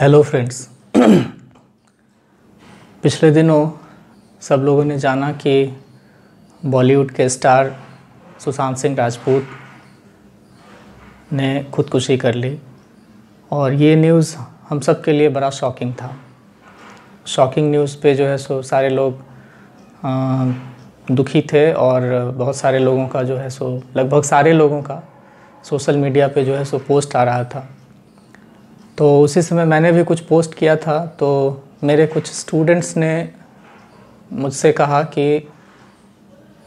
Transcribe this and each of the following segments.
hello friends पिछले दिनों सब लोगों ने जाना कि बॉलीवुड के स्टार सुशांत सिंह राजपूत ने खुदकुशी कर ली और ये न्यूज़ हम सब के लिए बड़ा शॉकिंग था शॉकिंग न्यूज़ पे जो है सो सारे लोग दुखी थे और बहुत सारे लोगों का जो है सो लगभग सारे लोगों का सोशल मीडिया पे जो है सो पोस्ट आ रहा था तो उसी समय मैंने भी कुछ पोस्ट किया था तो मेरे कुछ स्टूडेंट्स ने मुझसे कहा कि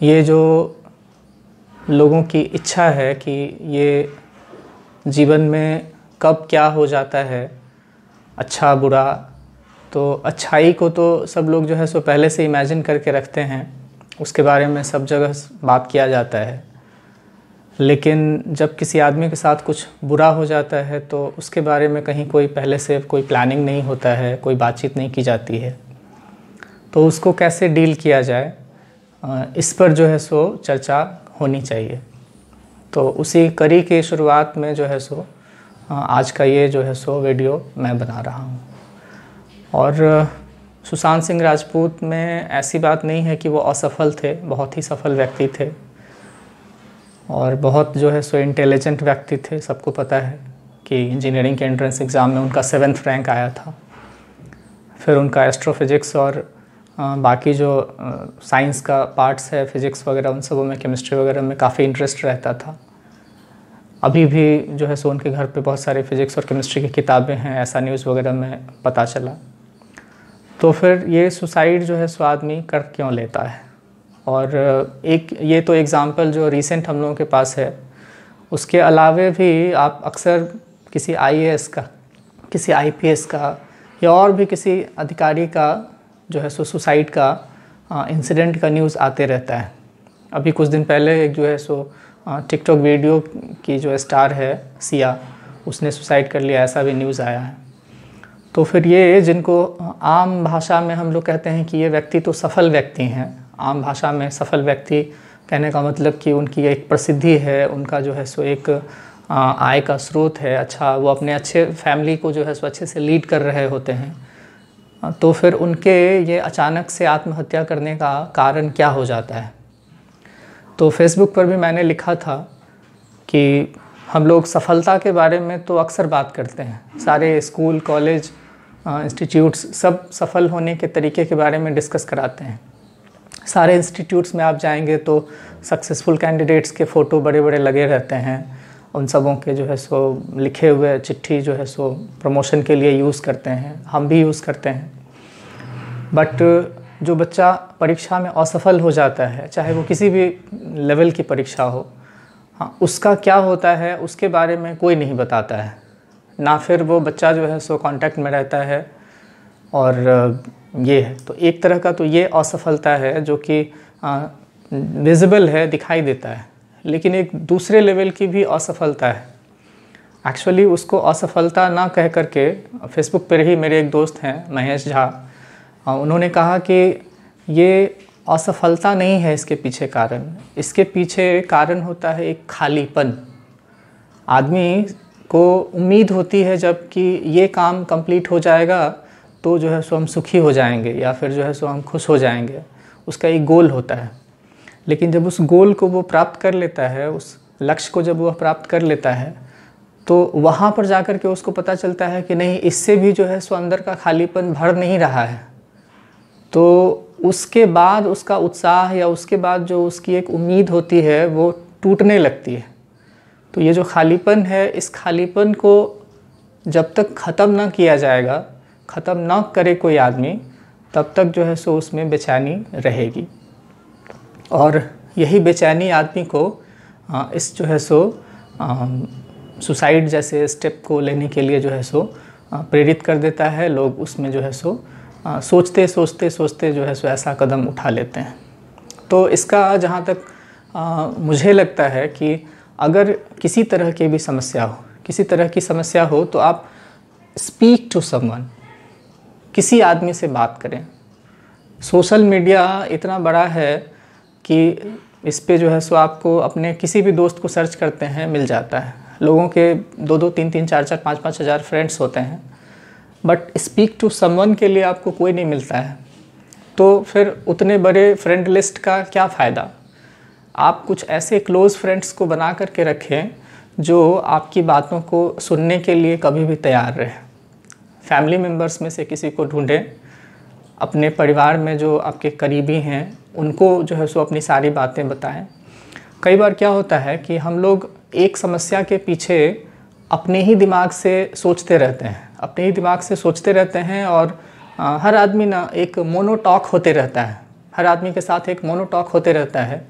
ये जो लोगों की इच्छा है कि ये जीवन में कब क्या हो जाता है अच्छा बुरा तो अच्छाई को तो सब लोग जो है सो पहले से इमेजिन करके रखते हैं उसके बारे में सब जगह बात किया जाता है लेकिन जब किसी आदमी के साथ कुछ बुरा हो जाता है तो उसके बारे में कहीं कोई पहले से कोई प्लानिंग नहीं होता है कोई बातचीत नहीं की जाती है तो उसको कैसे डील किया जाए इस पर जो है सो चर्चा होनी चाहिए तो उसी कड़ी की शुरुआत में जो है सो आज का ये जो है सो वीडियो मैं बना रहा हूँ और सुशांत सिंह राजपूत में ऐसी बात नहीं है कि वो असफल थे बहुत ही सफल व्यक्ति थे और बहुत जो है सो इंटेलिजेंट व्यक्ति थे सबको पता है कि इंजीनियरिंग के एंट्रेंस एग्ज़ाम में उनका सेवेंथ रैंक आया था फिर उनका एस्ट्रोफिजिक्स और बाकी जो साइंस का पार्ट्स है फिजिक्स वगैरह उन सबों में केमिस्ट्री वगैरह में काफ़ी इंटरेस्ट रहता था अभी भी जो है सो उनके घर पे बहुत सारे फिजिक्स और केमिस्ट्री की किताबें हैं ऐसा न्यूज़ वगैरह में पता चला तो फिर ये सुसाइड जो है सो आदमी कर क्यों लेता है और एक ये तो एग्ज़ाम्पल जो रिसेंट हम लोगों के पास है उसके अलावे भी आप अक्सर किसी आई का किसी आई का या और भी किसी अधिकारी का जो है सो सुसाइड का इंसिडेंट का न्यूज़ आते रहता है अभी कुछ दिन पहले एक जो है सो टिकटॉक वीडियो की जो स्टार है सिया उसने सुसाइड कर लिया ऐसा भी न्यूज़ आया है तो फिर ये जिनको आम भाषा में हम लोग कहते हैं कि ये व्यक्ति तो सफल व्यक्ति हैं आम भाषा में सफल व्यक्ति कहने का मतलब कि उनकी एक प्रसिद्धि है उनका जो है सो एक आय का स्रोत है अच्छा वो अपने अच्छे फैमिली को जो है सो अच्छे से लीड कर रहे होते हैं तो फिर उनके ये अचानक से आत्महत्या करने का कारण क्या हो जाता है तो फेसबुक पर भी मैंने लिखा था कि हम लोग सफलता के बारे में तो अक्सर बात करते हैं सारे स्कूल कॉलेज इंस्टीट्यूट्स सब सफल होने के तरीके के बारे में डिस्कस कराते हैं सारे इंस्टीट्यूट्स में आप जाएंगे तो सक्सेसफुल कैंडिडेट्स के फ़ोटो बड़े बड़े लगे रहते हैं उन सबों के जो है सो लिखे हुए चिट्ठी जो है सो प्रमोशन के लिए यूज़ करते हैं हम भी यूज़ करते हैं बट जो बच्चा परीक्षा में असफल हो जाता है चाहे वो किसी भी लेवल की परीक्षा हो हाँ उसका क्या होता है उसके बारे में कोई नहीं बताता है ना फिर वो बच्चा जो है सो कांटेक्ट में रहता है और ये है तो एक तरह का तो ये असफलता है जो कि विजिबल है दिखाई देता है लेकिन एक दूसरे लेवल की भी असफलता है एक्चुअली उसको असफलता ना कह करके फेसबुक पर ही मेरे एक दोस्त हैं महेश झा उन्होंने कहा कि ये असफलता नहीं है इसके पीछे कारण इसके पीछे कारण होता है एक खालीपन आदमी को उम्मीद होती है जब कि ये काम कंप्लीट हो जाएगा तो जो है सो हम सुखी हो जाएंगे या फिर जो है सो हम खुश हो जाएंगे उसका एक गोल होता है लेकिन जब उस गोल को वो प्राप्त कर लेता है उस लक्ष्य को जब वह प्राप्त कर लेता है तो वहाँ पर जा कर के उसको पता चलता है कि नहीं इससे भी जो है सो अंदर का खालीपन भर नहीं रहा है तो उसके बाद उसका उत्साह या उसके बाद जो उसकी एक उम्मीद होती है वो टूटने लगती है तो ये जो खालीपन है इस खालीपन को जब तक ख़त्म ना किया जाएगा ख़त्म ना करे कोई आदमी तब तक जो है सो उसमें बेचैनी रहेगी और यही बेचैनी आदमी को इस जो है सो सुसाइड जैसे स्टेप को लेने के लिए जो है सो प्रेरित कर देता है लोग उसमें जो है सो सोचते सोचते सोचते जो है सो ऐसा कदम उठा लेते हैं तो इसका जहाँ तक आ, मुझे लगता है कि अगर किसी तरह की भी समस्या हो किसी तरह की समस्या हो तो आप स्पीक टू समवन किसी आदमी से बात करें सोशल मीडिया इतना बड़ा है कि इस पर जो है सो आपको अपने किसी भी दोस्त को सर्च करते हैं मिल जाता है लोगों के दो दो तीन तीन चार चार पाँच पाँच हज़ार फ्रेंड्स होते हैं बट स्पीक टू समवन के लिए आपको कोई नहीं मिलता है तो फिर उतने बड़े फ्रेंड लिस्ट का क्या फ़ायदा आप कुछ ऐसे क्लोज़ फ्रेंड्स को बना करके रखें जो आपकी बातों को सुनने के लिए कभी भी तैयार रहें फैमिली मेम्बर्स में से किसी को ढूंढें अपने परिवार में जो आपके करीबी हैं उनको जो है सो अपनी सारी बातें बताएं कई बार क्या होता है कि हम लोग एक समस्या के पीछे अपने ही दिमाग से सोचते रहते हैं अपने ही दिमाग से सोचते रहते हैं और हर आदमी ना एक मोनोटॉक होते रहता है हर आदमी के साथ एक मोनोटॉक होते रहता है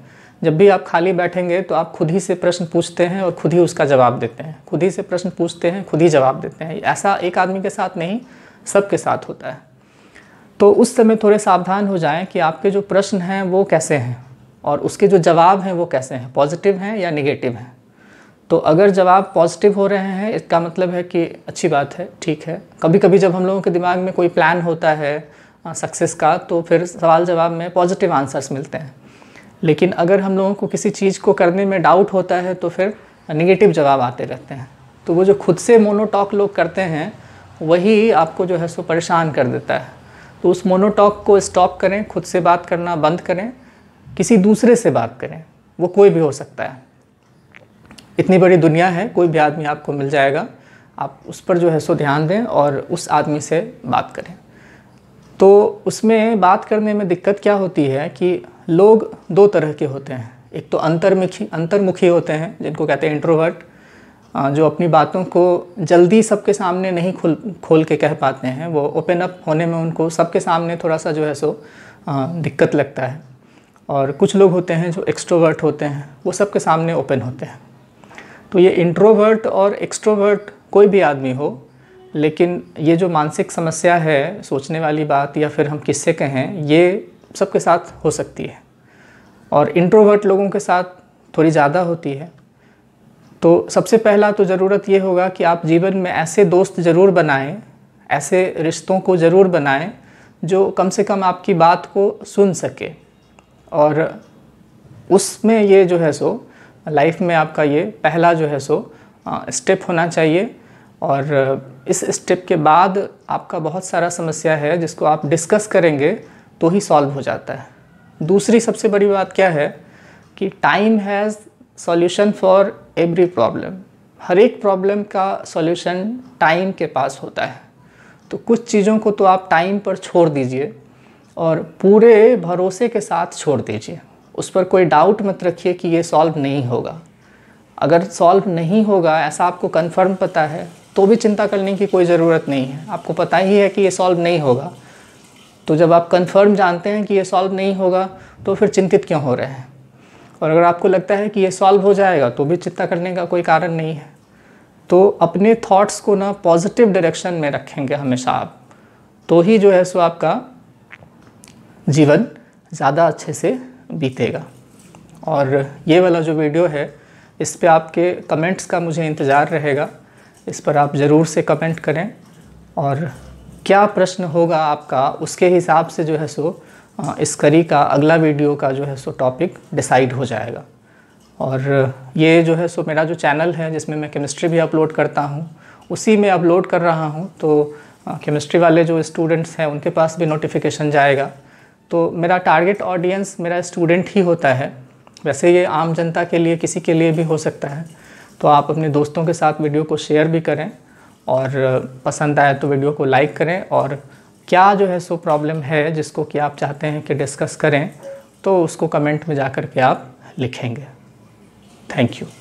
जब भी आप खाली बैठेंगे तो आप खुद ही से प्रश्न पूछते हैं और खुद ही उसका जवाब देते हैं खुद ही से प्रश्न पूछते हैं खुद ही जवाब देते हैं ऐसा एक आदमी के साथ नहीं सबके साथ होता है तो उस समय थोड़े सावधान हो जाएं कि आपके जो प्रश्न हैं वो कैसे हैं और उसके जो जवाब हैं वो कैसे हैं पॉजिटिव हैं या निगेटिव हैं तो अगर जवाब पॉजिटिव हो रहे हैं इसका मतलब है कि अच्छी बात है ठीक है कभी कभी जब हम लोगों के दिमाग में कोई प्लान होता है सक्सेस का तो फिर सवाल जवाब में पॉजिटिव आंसर्स मिलते हैं लेकिन अगर हम लोगों को किसी चीज़ को करने में डाउट होता है तो फिर निगेटिव जवाब आते रहते हैं तो वो जो खुद से मोनोटॉक लोग करते हैं वही आपको जो है सो परेशान कर देता है तो उस मोनोटॉक को स्टॉप करें खुद से बात करना बंद करें किसी दूसरे से बात करें वो कोई भी हो सकता है इतनी बड़ी दुनिया है कोई भी आदमी आपको मिल जाएगा आप उस पर जो है सो ध्यान दें और उस आदमी से बात करें तो उसमें बात करने में दिक्कत क्या होती है कि लोग दो तरह के होते हैं एक तो अंतर्मुखी अंतर्मुखी होते हैं जिनको कहते हैं इंट्रोवर्ट जो अपनी बातों को जल्दी सबके सामने नहीं खुल खोल के कह पाते हैं वो ओपन अप होने में उनको सबके सामने थोड़ा सा जो है सो दिक्कत लगता है और कुछ लोग होते हैं जो एक्सट्रोवर्ट होते हैं वो सबके सामने ओपन होते हैं तो ये इंट्रोवर्ट और एक्सट्रोवर्ट कोई भी आदमी हो लेकिन ये जो मानसिक समस्या है सोचने वाली बात या फिर हम किससे कहें ये सबके साथ हो सकती है और इंट्रोवर्ट लोगों के साथ थोड़ी ज़्यादा होती है तो सबसे पहला तो ज़रूरत ये होगा कि आप जीवन में ऐसे दोस्त ज़रूर बनाएं ऐसे रिश्तों को ज़रूर बनाएं जो कम से कम आपकी बात को सुन सके और उसमें ये जो है सो लाइफ में आपका ये पहला जो है सो स्टेप होना चाहिए और इस स्टेप के बाद आपका बहुत सारा समस्या है जिसको आप डिस्कस करेंगे तो ही सॉल्व हो जाता है दूसरी सबसे बड़ी बात क्या है कि time has solution for every problem हर एक प्रॉब्लम का सॉल्यूशन टाइम के पास होता है तो कुछ चीज़ों को तो आप टाइम पर छोड़ दीजिए और पूरे भरोसे के साथ छोड़ दीजिए उस पर कोई डाउट मत रखिए कि ये सॉल्व नहीं होगा अगर सॉल्व नहीं होगा ऐसा आपको कंफर्म पता है तो भी चिंता करने की कोई ज़रूरत नहीं है आपको पता ही है कि ये सॉल्व नहीं होगा तो जब आप कंफर्म जानते हैं कि ये सॉल्व नहीं होगा तो फिर चिंतित क्यों हो रहे हैं और अगर आपको लगता है कि ये सॉल्व हो जाएगा तो भी चिंता करने का कोई कारण नहीं है तो अपने थॉट्स को ना पॉजिटिव डायरेक्शन में रखेंगे हमेशा आप तो ही जो है सो आपका जीवन ज़्यादा अच्छे से बीतेगा और ये वाला जो वीडियो है इस पर आपके कमेंट्स का मुझे इंतज़ार रहेगा इस पर आप ज़रूर से कमेंट करें और क्या प्रश्न होगा आपका उसके हिसाब से जो है सो इस करी का अगला वीडियो का जो है सो टॉपिक डिसाइड हो जाएगा और ये जो है सो मेरा जो चैनल है जिसमें मैं केमिस्ट्री भी अपलोड करता हूँ उसी में अपलोड कर रहा हूँ तो केमिस्ट्री वाले जो स्टूडेंट्स हैं उनके पास भी नोटिफिकेशन जाएगा तो मेरा टारगेट ऑडियंस मेरा स्टूडेंट ही होता है वैसे ये आम जनता के लिए किसी के लिए भी हो सकता है तो आप अपने दोस्तों के साथ वीडियो को शेयर भी करें और पसंद आए तो वीडियो को लाइक करें और क्या जो है सो प्रॉब्लम है जिसको कि आप चाहते हैं कि डिस्कस करें तो उसको कमेंट में जा कर के आप लिखेंगे थैंक यू